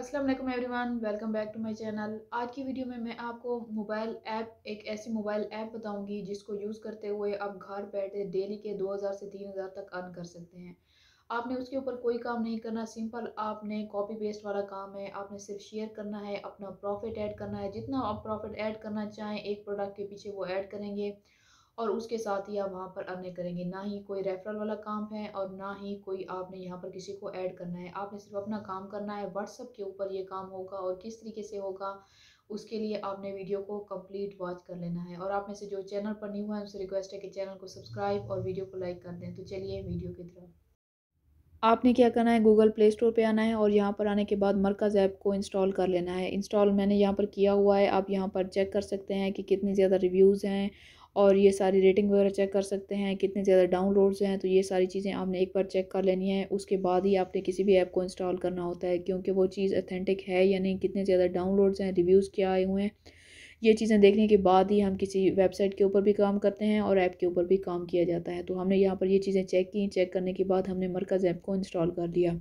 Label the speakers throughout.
Speaker 1: अस्सलाम वालेकुम everyone welcome back to my channel आज की वीडियो में मैं आपको मोबाइल ऐप एक ऐसी मोबाइल ऐप बताऊंगी जिसको यूज़ करते हुए आप घर बैठे डेली के 2000 से 3000 तक अर्न कर सकते हैं आपने उसके ऊपर कोई काम नहीं करना सिंपल आपने कॉपी पेस्ट वाला काम है आपने सिर्फ शेयर करना है अपना प्रॉफिट ऐड करना है जितना आप प्रॉफिट ऐड करना चाहें एक प्रोडक्ट के पीछे वो ऐड करेंगे और उसके साथ ही आप वहाँ पर अर्निंग करेंगे ना ही कोई रेफरल वाला काम है और ना ही कोई आपने यहाँ पर किसी को ऐड करना है आपने सिर्फ अपना काम करना है व्हाट्सअप के ऊपर ये काम होगा और किस तरीके से होगा उसके लिए आपने वीडियो को कंप्लीट वॉच कर लेना है और आप में से जो चैनल पर न्यू है उनसे रिक्वेस्ट है कि चैनल को सब्सक्राइब और वीडियो को लाइक कर दें तो चलिए वीडियो की तरफ आपने क्या करना है गूगल प्ले स्टोर पे आना है और यहाँ पर आने के बाद मरकज़ ऐप को इंस्टॉल कर लेना है इंस्टॉल मैंने यहाँ पर किया हुआ है आप यहाँ पर चेक कर सकते हैं कि कितने ज़्यादा रिव्यूज़ हैं और ये सारी रेटिंग वगैरह चेक कर सकते हैं कितने ज़्यादा डाउनलोड्स हैं तो ये सारी चीज़ें आपने एक बार चेक कर लेनी है उसके बाद ही आपने किसी भी ऐप को इंस्टॉल करना होता है क्योंकि वो चीज़ अथेंटिक है या नहीं कितने ज़्यादा डाउनलोड्स हैं रिव्यूज़ क्या आए हुए हैं ये चीज़ें देखने के बाद ही हम किसी वेबसाइट के ऊपर भी काम करते हैं और ऐप के ऊपर भी काम किया जाता है तो हमने यहाँ पर ये चीज़ें चेक की चेक करने के बाद हमने मरकज़ ऐप को इंस्टॉल कर लिया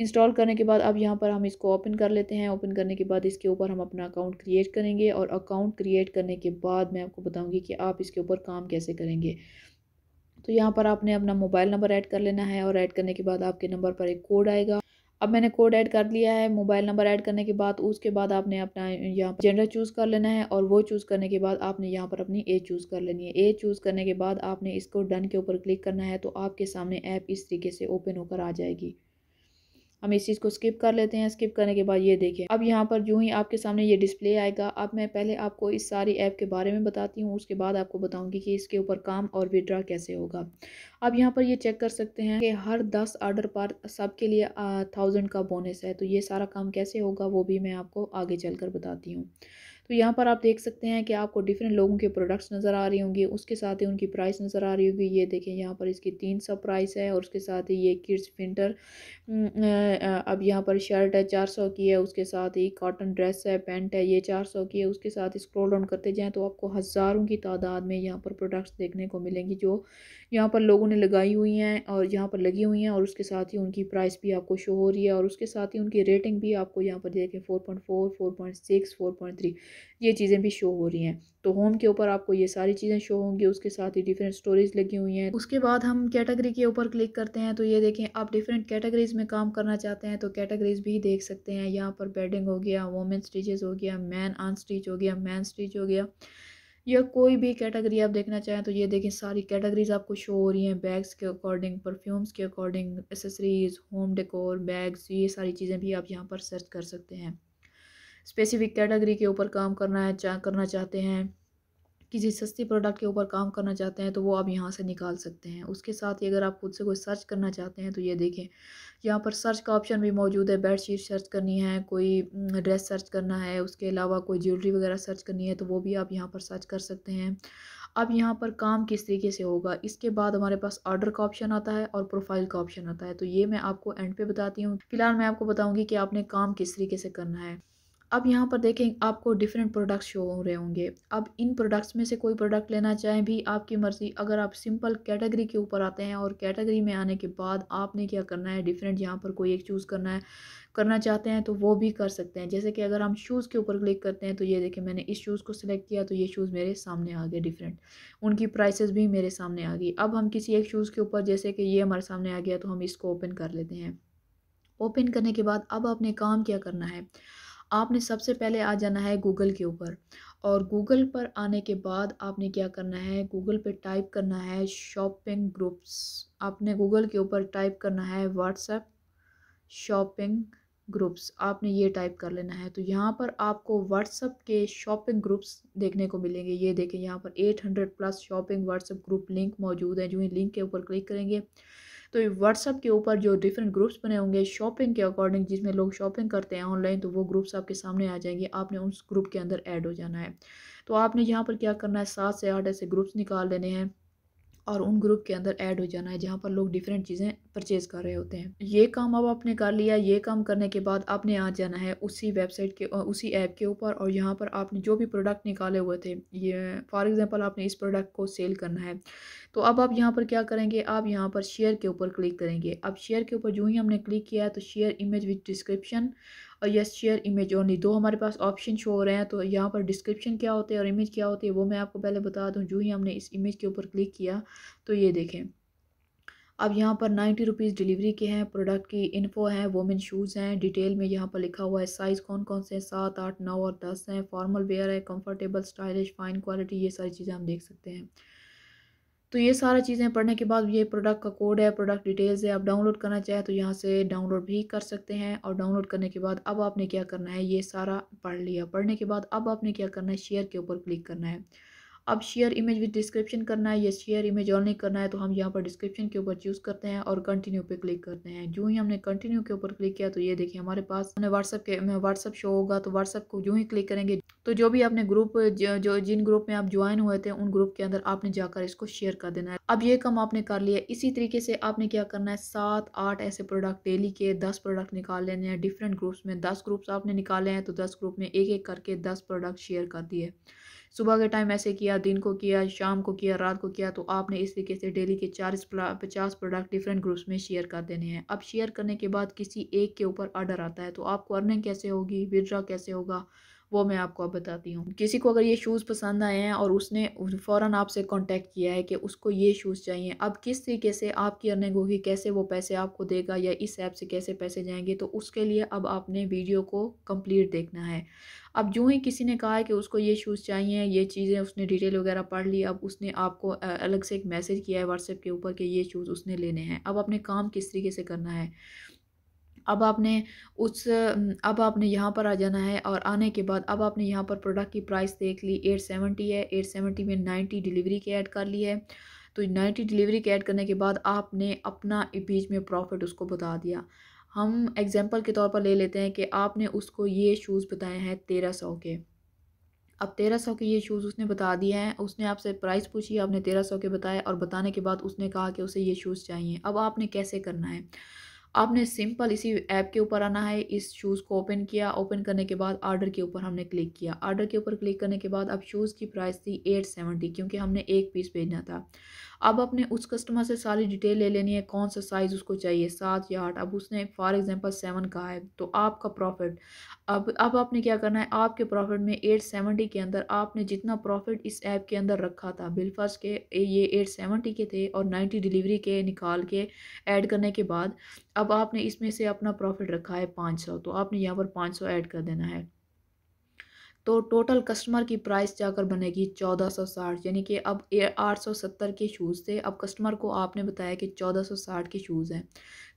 Speaker 1: इंस्टॉल करने के बाद अब यहाँ पर हम इसको ओपन कर लेते हैं ओपन करने के बाद इसके ऊपर हम अपना अकाउंट क्रिएट करेंगे और अकाउंट क्रिएट करने के बाद मैं आपको बताऊँगी कि आप इसके ऊपर काम कैसे करेंगे तो यहाँ पर आपने अपना मोबाइल नंबर ऐड कर लेना है और ऐड करने के बाद आपके नंबर पर एक कोड आएगा अब मैंने कोड ऐड कर लिया है मोबाइल नंबर ऐड करने के बाद उसके बाद आपने अपना यहाँ पर जेंडर चूज़ कर लेना है और वो चूज़ करने के बाद आपने यहाँ पर अपनी एज चूज़ कर लेनी है एज चूज़ करने के बाद आपने इसको डन के ऊपर क्लिक करना है तो आपके सामने ऐप इस तरीके से ओपन होकर आ जाएगी हम इस चीज़ को स्किप कर लेते हैं स्किप करने के बाद ये देखें अब यहाँ पर जो ही आपके सामने ये डिस्प्ले आएगा अब मैं पहले आपको इस सारी ऐप के बारे में बताती हूँ उसके बाद आपको बताऊँगी कि इसके ऊपर काम और विड्रा कैसे होगा अब यहाँ पर ये चेक कर सकते हैं कि हर दस आर्डर पर सबके लिए थाउजेंड का बोनस है तो ये सारा काम कैसे होगा वो भी मैं आपको आगे चल बताती हूँ तो यहाँ पर आप देख सकते हैं कि आपको डिफरेंट लोगों के प्रोडक्ट्स नज़र आ रही होंगे उसके साथ ही उनकी प्राइस नज़र आ रही होगी ये देखें यहाँ पर इसकी तीन सौ प्राइस है और उसके साथ ही ये किड्स प्रिंटर अब यहाँ पर शर्ट है चार सौ की है उसके साथ ही कॉटन ड्रेस है पेंट है ये चार सौ की है उसके साथ स्क्रोल डाउन करते जाएँ तो आपको हज़ारों की तादाद में यहाँ पर प्रोडक्ट्स देखने को मिलेंगी जो यहाँ पर लोगों ने लगाई हुई हैं और यहाँ पर लगी हुई हैं और उसके साथ ही उनकी प्राइस भी आपको शो हो रही है और उसके साथ ही उनकी रेटिंग भी आपको यहाँ पर देखें four point four four point six four point three ये चीज़ें भी शो हो रही हैं तो होम के ऊपर आपको ये सारी चीज़ें शो होंगी उसके साथ ही डिफरेंट स्टोरीज लगी हुई हैं उसके बाद हम कैटेगरी के ऊपर क्लिक करते हैं तो ये देखें आप डिफरेंट कैटेगरीज़ में काम करना चाहते हैं तो कैटेगरीज़ भी देख सकते हैं यहाँ पर बेडिंग हो गया वोमेन स्टिचेज़ हो गया मैन अनस्टिच हो गया मैन स्टिच हो गया या कोई भी कैटेगरी आप देखना चाहें तो ये देखें सारी कैटेगरीज आपको शो हो रही हैं बैग्स के अकॉर्डिंग परफ्यूम्स के according accessories home decor bags ये सारी चीज़ें भी आप यहाँ पर सर्च कर सकते हैं स्पेसिफिक कैटेगरी के ऊपर काम करना है चा, करना चाहते हैं किसी सस्ती प्रोडक्ट के ऊपर काम करना चाहते हैं तो वो आप यहाँ से निकाल सकते हैं उसके साथ ही अगर आप खुद से कोई सर्च करना चाहते हैं तो ये देखें यहाँ पर सर्च का ऑप्शन भी मौजूद है बेड शीट सर्च करनी है कोई ड्रेस सर्च करना है उसके अलावा कोई ज्वेलरी वगैरह सर्च करनी है तो वो भी आप यहाँ पर सर्च कर सकते हैं अब यहाँ पर काम किस तरीके से होगा इसके बाद हमारे पास ऑर्डर का ऑप्शन आता है और प्रोफाइल का ऑप्शन आता है तो ये मैं आपको एंड पे बताती हूँ फिलहाल मैं आपको बताऊँगी कि आपने काम किस तरीके से करना है अब यहाँ पर देखें आपको डिफरेंट प्रोडक्ट्स शो हो रहे होंगे अब इन प्रोडक्ट्स में से कोई प्रोडक्ट लेना चाहें भी आपकी मर्ज़ी अगर आप सिंपल कैटेगरी के ऊपर आते हैं और कैटेगरी में आने के बाद आपने क्या करना है डिफरेंट यहाँ पर कोई एक चूज़ करना है करना चाहते हैं तो वो भी कर सकते हैं जैसे कि अगर हम शूज़ के ऊपर क्लिक करते हैं तो ये देखें मैंने इस शूज़ को सिलेक्ट किया तो ये शूज़ मेरे सामने आ गए डिफरेंट उनकी प्राइसेस भी मेरे सामने आ गई अब हम किसी एक शूज़ के ऊपर जैसे कि ये हमारे सामने आ गया तो हम इसको ओपन कर लेते हैं ओपन करने के बाद अब आपने काम क्या करना है आपने सबसे पहले आ जाना है गूगल के ऊपर और गूगल पर आने के बाद आपने क्या करना है गूगल पे टाइप करना है शॉपिंग ग्रुप्स आपने गूगल के ऊपर टाइप करना है व्हाट्सएप शॉपिंग ग्रुप्स आपने ये टाइप कर लेना है तो यहाँ पर आपको व्हाट्सअप के शॉपिंग ग्रुप्स देखने को मिलेंगे ये देखें यहाँ पर 800 plus shopping WhatsApp group link मौजूद है जो ये लिंक के ऊपर क्लिक करेंगे तो व्हाट्सअप के ऊपर जो डिफरेंट ग्रुप्स बने होंगे शॉपिंग के अकॉर्डिंग जिसमें लोग शॉपिंग करते हैं ऑनलाइन तो वो ग्रुप्स आपके सामने आ जाएंगे आपने उस ग्रुप के अंदर ऐड हो जाना है तो आपने यहाँ पर क्या करना है सात से आठ ऐसे ग्रुप्स निकाल लेने हैं और उन ग्रुप के अंदर ऐड हो जाना है जहाँ पर लोग डिफरेंट चीज़ें परचेज़ कर रहे होते हैं ये काम अब आपने कर लिया ये काम करने के बाद आपने आ जाना है उसी वेबसाइट के उसी ऐप के ऊपर और यहाँ पर आपने जो भी प्रोडक्ट निकाले हुए थे ये फॉर एग्ज़ाम्पल आपने इस प्रोडक्ट को सेल करना है तो अब आप यहाँ पर क्या करेंगे आप यहाँ पर शेयर के ऊपर क्लिक करेंगे अब शेयर के ऊपर जो ही हमने क्लिक किया है तो शेयर इमेज विथ डिस्क्रिप्शन और यस शेयर इमेज ओनली दो हमारे पास ऑप्शन शो हो रहे हैं तो यहाँ पर डिस्क्रिप्शन क्या होते हैं और इमेज क्या होती है वो मैं आपको पहले बता दूँ जो ही हमने इस इमेज के ऊपर क्लिक किया तो ये देखें अब यहाँ पर नाइन्टी रुपीज़ डिलीवरी के हैं प्रोडक्ट की इन्फो है वोमेन शूज़ हैं डिटेल में यहाँ पर लिखा हुआ है साइज़ कौन कौन से हैं सात आठ नौ और दस हैं फॉर्मल वेयर है कंफर्टेबल स्टाइलिश फाइन क्वालिटी ये सारी चीज़ें हम देख सकते हैं तो ये सारा चीज़ें पढ़ने के बाद ये प्रोडक्ट का कोड है प्रोडक्ट डिटेल्स है आप डाउनलोड करना चाहें तो यहाँ से डाउनलोड भी कर सकते हैं और डाउनलोड करने के बाद अब आपने क्या करना है ये सारा पढ़ लिया पढ़ने के बाद अब आपने क्या करना है शेयर के ऊपर क्लिक करना है अब शेयर इमेज विद डिस्क्रिप्शन करना है या शेयर इमेज और नहीं करना है तो हम यहाँ पर डिस्क्रिप्शन के ऊपर चूज़ करते हैं और कंटिन्यू पे क्लिक करते हैं जो ही हमने कंटिन्यू के ऊपर क्लिक किया तो ये देखिए हमारे पास हमने व्हाट्सअप के व्हाट्सअप शो होगा तो व्हाट्सअप को जो ही क्लिक करेंगे तो जो भी आपने ग्रुप जो जिन ग्रुप में आप ज्वाइन हुए थे उन ग्रुप के अंदर आपने जाकर इसको शेयर कर देना है अब ये काम आपने कर लिया इसी तरीके से आपने क्या करना है सात आठ ऐसे प्रोडक्ट डेली के दस प्रोडक्ट निकाल लेने हैं डिफरेंट ग्रुप्स में दस ग्रुप्स आपने निकाले हैं तो दस ग्रुप में एक एक करके दस प्रोडक्ट शेयर कर दिए सुबह के टाइम ऐसे किया दिन को किया शाम को किया रात को किया तो आपने इस तरीके से डेली के चालीस पचास प्रोडक्ट डिफरेंट ग्रुप्स में शेयर कर देने हैं अब शेयर करने के बाद किसी एक के ऊपर ऑर्डर आता है तो आपको अर्निंग कैसे होगी विदड्रॉ कैसे होगा वो मैं आपको अब बताती हूँ किसी को अगर ये शूज़ पसंद आए हैं और उसने फ़ौर आपसे कॉन्टैक्ट किया है कि उसको ये शूज़ चाहिए अब किस तरीके से आपकी अर्निंग होगी कैसे वो पैसे आपको देगा या इस ऐप से कैसे पैसे जाएंगे तो उसके लिए अब आपने वीडियो को कम्प्लीट देखना है अब जो ही किसी ने कहा है कि उसको ये शूज़ चाहिए ये चीज़ें उसने डिटेल वगैरह पढ़ ली अब उसने आपको अलग से एक मैसेज किया है व्हाट्सएप के ऊपर कि ये शूज़ उसने लेने हैं अब अपने काम किस तरीके से करना है अब आपने उस अब आपने यहाँ पर आ जाना है और आने के बाद अब आपने यहाँ पर प्रोडक्ट की प्राइस देख ली एट सेवेंटी है एट सेवेंटी में नाइन्टी डिलीवरी की ऐड कर ली है तो नाइन्टी डिलीवरी की ऐड करने के बाद आपने अपना बीच में प्रॉफिट उसको बता दिया हम एग्ज़ाम्पल के तौर पर ले लेते हैं कि आपने उसको ये शूज़ बताए हैं तेरह सौ के अब तेरह सौ के ये शूज़ उसने बता दिए हैं उसने आपसे प्राइस पूछी आपने तेरह सौ के बताए और बताने के बाद उसने कहा कि उसे ये शूज़ चाहिए अब आपने कैसे करना है आपने सिंपल इसी ऐप के ऊपर आना है इस शूज़ को ओपन किया ओपन करने के बाद आर्डर के ऊपर हमने क्लिक किया आर्डर के ऊपर क्लिक करने के बाद अब शूज़ की प्राइस थी एट सेवेंटी क्योंकि हमने एक पीस भेजना था अब अपने उस कस्टमर से सारी डिटेल ले लेनी है कौन सा साइज़ उसको चाहिए सात या आठ अब उसने फॉर एग्जांपल सेवन कहा है तो आपका प्रॉफिट अब अब आपने क्या करना है आपके प्रॉफिट में एट सेवेंटी के अंदर आपने जितना प्रॉफिट इस ऐप के अंदर रखा था बिलफर्स के ये एट सेवेंटी के थे और नाइन्टी डिलीवरी के निकाल के ऐड करने के बाद अब आपने इसमें से अपना प्रॉफिट रखा है पाँच सौ तो आपने यहाँ पर पाँच सौ ऐड कर देना है तो टोटल कस्टमर की प्राइस जाकर बनेगी चौदह सौ साठ यानी कि अब आठ सौ सत्तर के शूज़ थे अब कस्टमर को आपने बताया कि चौदह सौ साठ के शूज़ हैं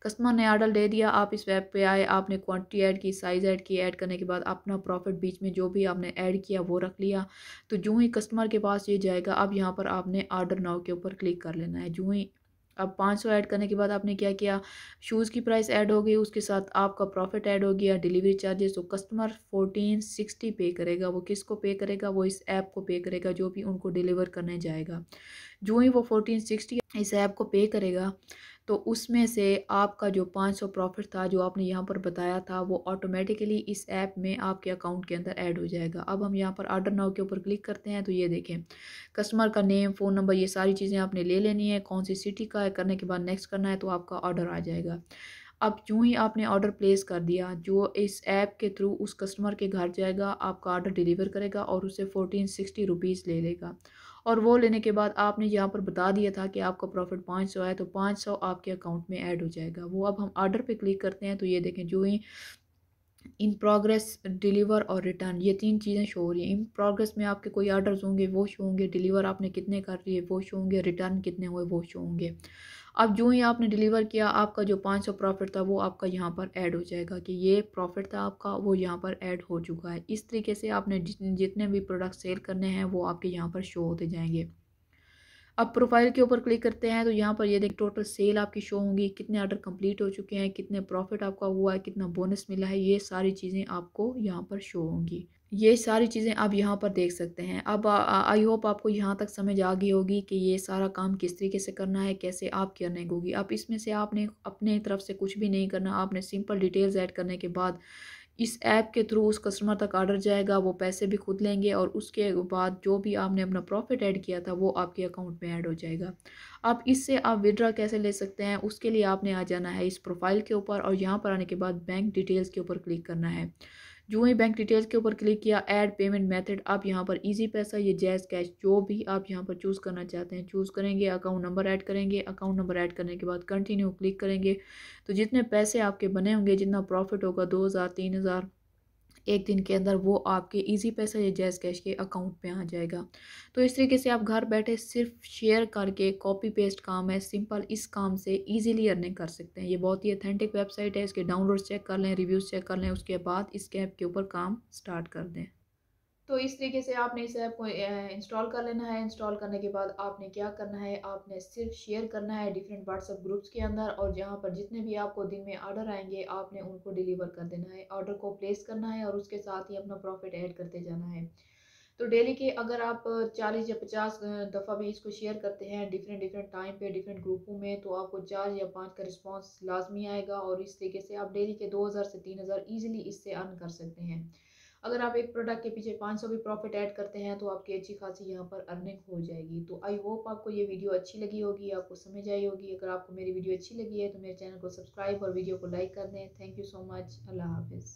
Speaker 1: कस्टमर ने आर्डर दे दिया आप इस वेब पे आए आपने क्वांटिटी ऐड की साइज़ ऐड की ऐड करने के बाद अपना प्रॉफिट बीच में जो भी आपने ऐड किया वो रख लिया तो जूँ ही कस्टमर के पास ये जाएगा अब यहाँ पर आपने आर्डर नाव के ऊपर क्लिक कर लेना है जूँ ही अब पाँच सौ ऐड करने के बाद आपने क्या किया शूज़ की प्राइस ऐड हो गई उसके साथ आपका प्रॉफिट ऐड हो गया डिलीवरी चार्जेस तो कस्टमर फोर्टीन सिक्सटी पे करेगा वो किसको पे करेगा वो इस ऐप को पे करेगा जो भी उनको डिलीवर करने जाएगा जो ही वो फोर्टीन सिक्सटी इस ऐप को पे करेगा तो उसमें से आपका जो 500 प्रॉफिट था जो आपने यहाँ पर बताया था वो ऑटोमेटिकली इस ऐप में आपके अकाउंट के अंदर ऐड हो जाएगा अब हम यहाँ पर आर्डर नाउ के ऊपर क्लिक करते हैं तो ये देखें कस्टमर का नेम फ़ोन नंबर ये सारी चीज़ें आपने ले लेनी है कौन सी सिटी का है करने के बाद नेक्स्ट करना है तो आपका ऑर्डर आ जाएगा अब जो ही आपने ऑर्डर प्लेस कर दिया जो इस ऐप के थ्रू उस कस्टमर के घर जाएगा आपका ऑर्डर डिलीवर करेगा और उसे फोर्टीन सिक्सटी रुपीज़ ले लेगा ले और वो लेने के बाद आपने यहाँ पर बता दिया था कि आपका प्रॉफिट पाँच सौ है तो पाँच सौ आपके अकाउंट में ऐड हो जाएगा वो अब हम आर्डर पे क्लिक करते हैं तो ये देखें जो ही इन प्रोग्रेस डिलीवर और रिटर्न ये तीन चीज़ें शो हो रही हैं इन प्रोग्रेस में आपके कोई आर्डर्स होंगे वो शो होंगे डिलीवर आपने कितने कर लिए वो शो होंगे रिटर्न कितने हुए वो शो होंगे अब जो ही आपने डिलीवर किया आपका जो पाँच सौ प्रॉफिट था वो आपका यहाँ पर ऐड हो जाएगा कि ये प्रॉफिट था आपका वो यहाँ पर ऐड हो चुका है इस तरीके से आपने जितने भी प्रोडक्ट सेल करने हैं वो आपके यहाँ पर शो होते जाएंगे अब प्रोफाइल के ऊपर क्लिक करते हैं तो यहाँ पर ये देख टोटल सेल आपकी शो होंगी कितने आर्डर कंप्लीट हो चुके हैं कितने प्रॉफिट आपका हुआ है कितना बोनस मिला है ये सारी चीज़ें आपको यहाँ पर शो होंगी ये सारी चीज़ें आप यहाँ पर देख सकते हैं अब आई होप आपको यहाँ तक समझ आ गई होगी कि ये सारा काम किस तरीके से करना है कैसे आप करने होगी अब इसमें से आपने अपने तरफ से कुछ भी नहीं करना आपने सिंपल डिटेल्स ऐड करने के बाद इस ऐप के थ्रू उस कस्टमर तक आर्डर जाएगा वो पैसे भी खुद लेंगे और उसके बाद जो भी आपने अपना प्रॉफिट ऐड किया था वो आपके अकाउंट में ऐड हो जाएगा आप इससे आप विड्रा कैसे ले सकते हैं उसके लिए आपने आ जाना है इस प्रोफाइल के ऊपर और यहाँ पर आने के बाद बैंक डिटेल्स के ऊपर क्लिक करना है जो ही बैंक डिटेल्स के ऊपर क्लिक किया ऐड पेमेंट मेथड आप यहाँ पर इजी पैसा या जैस कैश जो भी आप यहाँ पर चूज़ करना चाहते हैं चूज़ करेंगे अकाउंट नंबर ऐड करेंगे अकाउंट नंबर ऐड करने के बाद कंटिन्यू क्लिक करेंगे तो जितने पैसे आपके बने होंगे जितना प्रॉफिट होगा दो हज़ार तीन हज़ार एक दिन के अंदर वो आपके ईजी पैसा या जैज़ कैश के अकाउंट में आ जाएगा तो इस तरीके से आप घर बैठे सिर्फ शेयर करके कॉपी पेस्ट काम है सिंपल इस काम से ईजिली अर्निंग कर सकते हैं ये बहुत ही अथेंटिक वेबसाइट है इसके डाउनलोड चेक कर लें रिव्यूज़ चेक कर लें उसके बाद इस ऐप के ऊपर काम स्टार्ट कर दें तो इस तरीके से आपने इस ऐप को इंस्टॉल कर लेना है इंस्टॉल करने के बाद आपने क्या करना है आपने सिर्फ शेयर करना है डिफरेंट व्हाट्सएप ग्रुप्स के अंदर और जहाँ पर जितने भी आपको दिन में ऑर्डर आएंगे आपने उनको डिलीवर कर देना है ऑर्डर को प्लेस करना है और उसके साथ ही अपना प्रॉफिट ऐड करते जाना है तो डेली के अगर आप 40 या 50 दफ़ा भी इसको शेयर करते हैं डिफरेंट डिफरेंट टाइम पे डिफरेंट ग्रुपों में तो आपको चार या पाँच का रिस्पांस लाजमी आएगा और इस तरीके से आप डेली के 2000 से 3000 इजीली इससे अर्न कर सकते हैं अगर आप एक प्रोडक्ट के पीछे 500 भी प्रॉफिट ऐड करते हैं तो आपकी अच्छी खासी यहाँ पर अर्निंग हो जाएगी तो आई होप आपको ये वीडियो अच्छी लगी होगी आपको समझ आई होगी अगर आपको मेरी वीडियो अच्छी लगी है तो मेरे चैनल को सब्सक्राइब और वीडियो को लाइक कर दें थैंक यू सो मच अल्लाह हाफिज़